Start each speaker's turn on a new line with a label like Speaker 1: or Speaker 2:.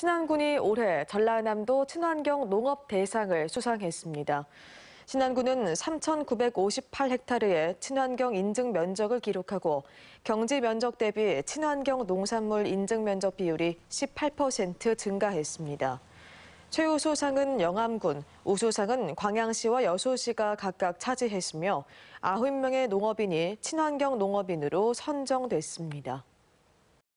Speaker 1: 신안군이 올해 전라남도 친환경 농업 대상을 수상했습니다. 신안군은 3,958헥타르의 친환경 인증 면적을 기록하고 경지 면적 대비 친환경 농산물 인증 면적 비율이 18% 증가했습니다. 최우수상은 영암군, 우수상은 광양시와 여수시가 각각 차지했으며 9명의 농업인이 친환경 농업인으로 선정됐습니다.